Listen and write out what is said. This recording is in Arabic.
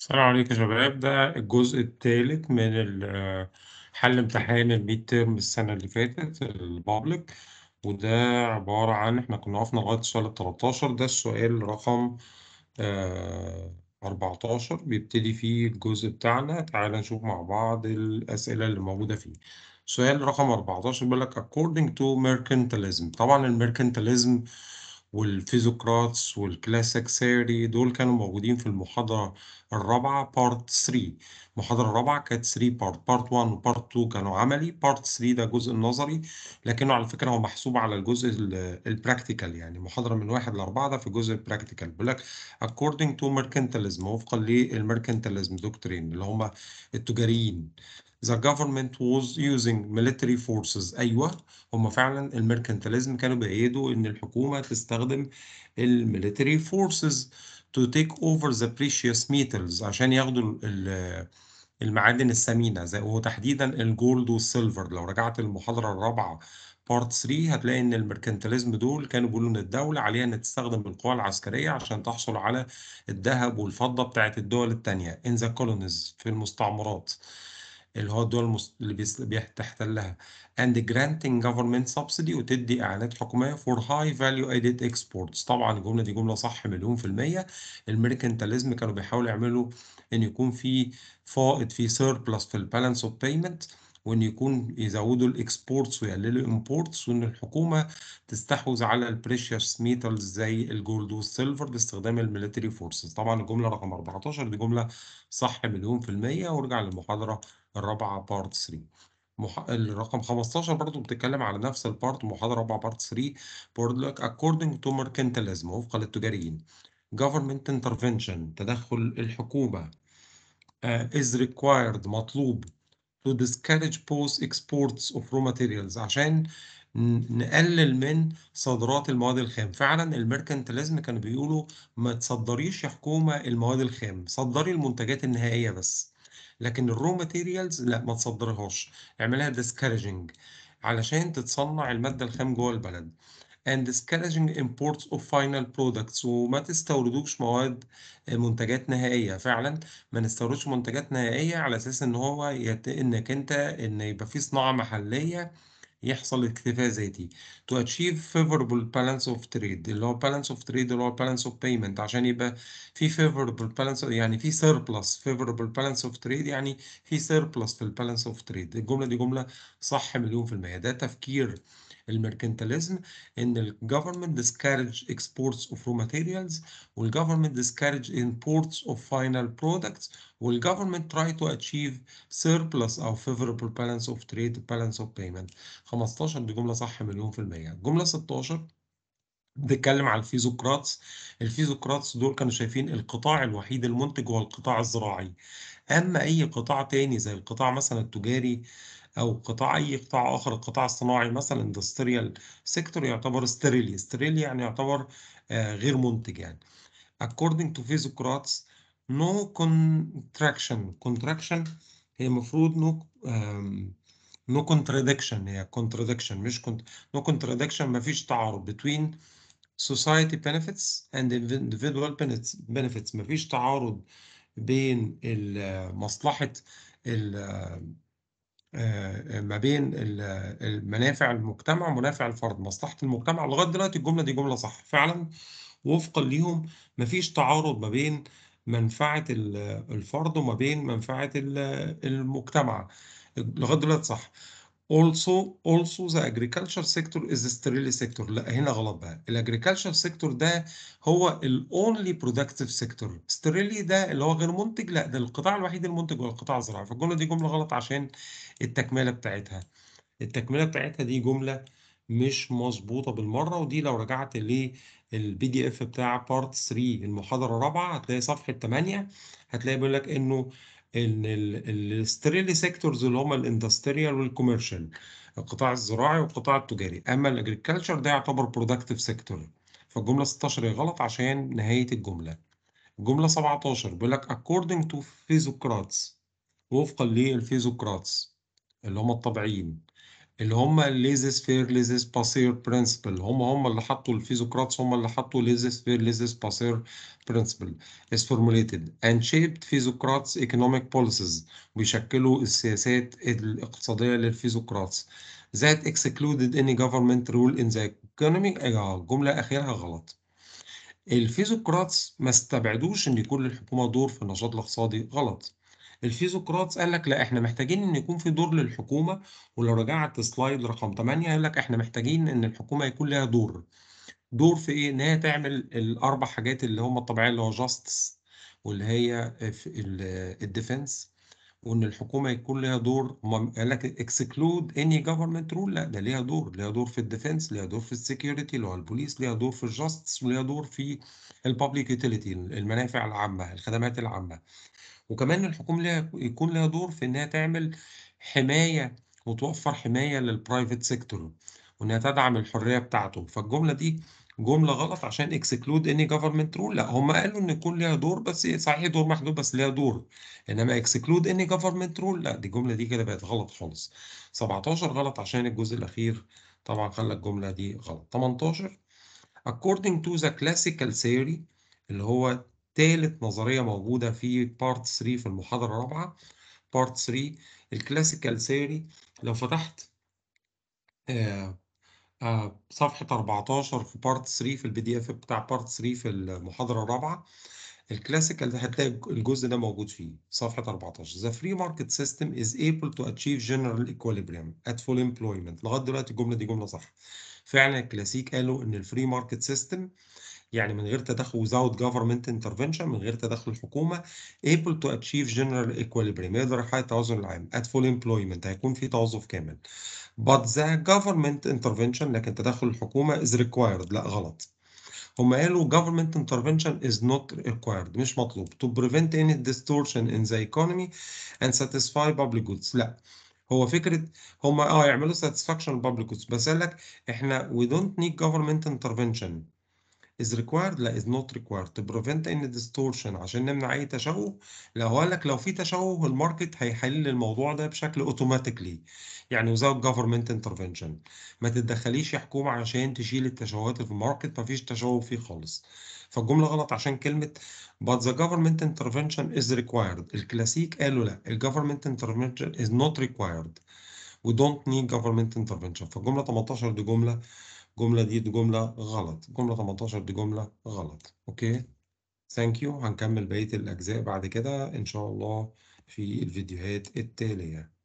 السلام عليكم يا شباب ده الجزء الثالث من حل امتحان الميد تيرم السنة اللي فاتت البابليك وده عبارة عن احنا كنا وقفنا لغاية السؤال 13 ده السؤال رقم 14 آه، بيبتدي فيه الجزء بتاعنا تعال نشوف مع بعض الأسئلة اللي موجودة فيه سؤال رقم 14 بيقول لك according to mercantilism طبعا الميركنتاليزم والفيزوقراطس والكلاسيك سيري دول كانوا موجودين في المحاضرة الرابعة بارت 3 المحاضرة الرابعة كانت 3 بارت بارت 1 وبارت 2 كانوا عملي بارت 3 ده جزء نظري لكنه على فكرة هو محسوب على الجزء البراكتيكال يعني محاضرة من واحد لأربعة ده في الجزء البراكتيكال بيقول لك اكوردنج تو ميركنتاليزم وفقا للميركنتاليزم دكتورين اللي هم التجاريين the government was using military forces ايوه هم فعلا الميركانتيليزم كانوا بيأيدوا ان الحكومه تستخدم الميلتري فورسز to take over the precious metals عشان ياخدوا المعادن الثمينه زي وتحديدا الجولد والسيلفر لو رجعت المحاضره الرابعه بارت 3 هتلاقي ان الميركانتيليزم دول كانوا بيقولوا ان الدوله عليها ان تستخدم القوى العسكريه عشان تحصل على الذهب والفضه بتاعت الدول الثانيه in the colonies في المستعمرات اللي هو الدول المس... اللي بتحتلها and granting government subsidy وتدي اعانات حكوميه for high value added exports طبعا الجمله دي جمله صح مليون في الميه الميركنتاليزم كانوا بيحاولوا يعملوا ان يكون في فائض في surplus في البالانس اوف بيمنت وان يكون يزودوا الاكسبورتس ويقللوا الامبورتس وان الحكومه تستحوذ على البريشس ميتالز زي الجولد والسيلفر باستخدام الميليتري فورسز طبعا الجمله رقم 14 دي جمله صح مليون في الميه وارجع للمحاضره الرابعة بارت 3 الرقم 15 برضو بتتكلم على نفس البارت محاضرة رابعة بارت 3 بيقول لك according to mercantilism وفقا للتجاريين government intervention تدخل الحكومة uh, is required مطلوب to discourage post exports of raw materials عشان نقلل من صادرات المواد الخام فعلا الميركانتلزم كانوا بيقولوا ما تصدريش يا حكومة المواد الخام صدري المنتجات النهائية بس لكن الرو ماتيريالز لا ما تصدرهاش اعملها ديسكارجنج علشان تتصنع الماده الخام جوه البلد and discouraging imports of final products وما تستوردوش مواد آه، منتجات نهائيه فعلا ما نستوردش منتجات نهائيه على اساس ان هو يت... انك انت ان يبقى في صناعه محليه يحصل اكتفاء ذاتي to achieve favorable balance of trade اللي هو balance of trade اللي هو balance of payment عشان يبقى في favorable balance يعني في surplus favorable balance of trade يعني في surplus في balance of trade الجملة دي جملة صح مليون في المية ده تفكير الميركنتاليزم ان الجفرمنت discourage exports of raw materials والجفرمنت discourage imports of final products والجفرمنت try to achieve surplus او favorable balance of trade balance of payment 15 دي جمله صح مليون في المية الجمله 16 بتتكلم على الفيزوقراطس الفيزوقراطس دول كانوا شايفين القطاع الوحيد المنتج هو القطاع الزراعي اما اي قطاع تاني زي القطاع مثلا التجاري او قطاع اي قطاع اخر القطاع الصناعي مثلا اندستريال سيكتور يعتبر ستريلي ستيريلي يعني يعتبر آه، غير منتج يعني according to Physiocrats no contraction contraction هي المفروض no um, no contradiction هي contradiction مش كنت no contradiction مفيش تعارض between society benefits and individual benefits مفيش تعارض بين مصلحة آه، ما بين منافع المجتمع ومنافع الفرد مصلحة المجتمع لغاية دلوقتي الجملة دي جملة صح فعلا وفقا ليهم مفيش تعارض ما بين منفعة الفرد وما بين منفعة المجتمع لغاية دلوقتي صح also also the agriculture sector is the sterile sector لا هنا غلط بقى agriculture sector ده هو ال only productive sector sterile ده اللي هو غير منتج لا ده القطاع الوحيد المنتج هو القطاع الزراعي فالجمله دي جمله غلط عشان التكمله بتاعتها التكمله بتاعتها دي جمله مش مظبوطه بالمره ودي لو رجعت للبي دي اف بتاع بارت 3 المحاضره الرابعه هتلاقي صفحه 8 هتلاقي بيقول لك انه ان الستريلي سيكتورز اللي هم الاندستريال والكوميرشال القطاع الزراعي والقطاع التجاري اما الاجريكلتشر ده يعتبر برودكتيف سيكتور فالجمله 16 هي غلط عشان نهايه الجمله الجمله 17 بيقول لك اكوردنج تو فيزوكراتس وفقا للفيزوكراتس اللي هم الطبيعيين اللي هم ليزيس فير ليزيس باسير برنسبل هم هم اللي حطوا الفيزوكراتس هم اللي حطوا ليزيس فير ليزيس باسير برنسبل is formulated and shaped فيزوكراتس economic policies بيشكلوا السياسات الاقتصادية للفيزوكراتس that excluded any government rule in the economy إيه جملة أخيرها غلط الفيزوكراتس ما استبعدوش ان يكون للحكومه دور في النشاط الاقتصادي غلط الفيزوقراطس قال لك لا احنا محتاجين ان يكون في دور للحكومه ولو رجعت سلايد رقم 8 قال لك احنا محتاجين ان الحكومه يكون لها دور دور في ايه ان هي تعمل الاربع حاجات اللي هم الطبيعيه اللي هو جاستس واللي هي الديفنس وان الحكومه يكون لها دور قال لك اكسكلود اني جفرمنت رول لا ده ليها دور ليها دور في الديفنس ليها دور في السكيورتي اللي هو البوليس ليها دور في الجاستس وليها دور في الببليك يوتيليتي المنافع العامه الخدمات العامه وكمان الحكومة ليها يكون لها دور في إنها تعمل حماية وتوفر حماية للبرايفت سيكتور وإنها تدعم الحرية بتاعته فالجملة دي جملة غلط عشان اكسكلود اني جفرمنت رول لا هم قالوا ان يكون ليها دور بس صحيح دور محدود بس ليها دور انما اكسكلود اني جفرمنت رول لا دي الجملة دي كده بقت غلط خالص 17 غلط عشان الجزء الاخير طبعا خلى الجملة دي غلط 18 according to the classical theory اللي هو تالت نظرية موجودة في بارت 3 في المحاضرة الرابعة بارت 3 الكلاسيكال ثيري لو فتحت آه، آه، صفحة 14 في بارت 3 في البي دي اف بتاع بارت 3 في المحاضرة الرابعة الكلاسيكال هتلاقي الجزء ده موجود فيه صفحة 14 The free market system is able to achieve general equilibrium at full employment لغاية دلوقتي الجملة دي جملة صح فعلا الكلاسيك قالوا ان الفري ماركت سيستم يعني من غير تدخل without government intervention من غير تدخل الحكومه able to achieve general equilibrium يقدر يحقق التوازن العام at full employment هيكون في توظف كامل but the government intervention لكن تدخل الحكومه is required لا غلط هم قالوا government intervention is not required مش مطلوب to prevent any distortion in the economy and satisfy public goods لا هو فكره هم اه يعملوا ساتسفاكشن بابليكوس بس قال لك احنا وي دونت نيد جفرمنت انترفنشن is required لا is not required to prevent any distortion عشان نمنع اي تشوه لا هو قال لك لو في تشوه الماركت هيحل الموضوع ده بشكل اوتوماتيكلي يعني without government intervention ما تتدخليش يا حكومه عشان تشيل التشوهات في الماركت ما فيش تشوه فيه خالص فالجمله غلط عشان كلمه but the government intervention is required الكلاسيك قالوا لا ال government intervention is not required we don't need government intervention فالجمله 18 دي جمله الجمله دي دي جمله غلط الجمله 18 دي جمله غلط اوكي ثانك يو هنكمل بقيه الاجزاء بعد كده ان شاء الله في الفيديوهات التاليه